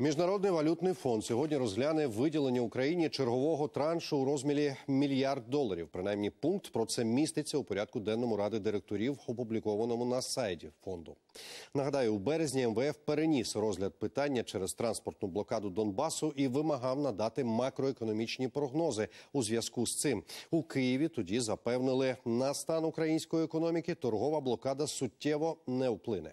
Міжнародний валютний фонд сьогодні розгляне виділення Україні чергового траншу у розмірі мільярд доларів. Принаймні, пункт про це міститься у порядку денному ради директорів, опублікованому на сайті фонду. Нагадаю, у березні МВФ переніс розгляд питання через транспортну блокаду Донбасу і вимагав надати макроекономічні прогнози у зв'язку з цим. У Києві тоді запевнили на стан української економіки торгова блокада суттєво не вплине.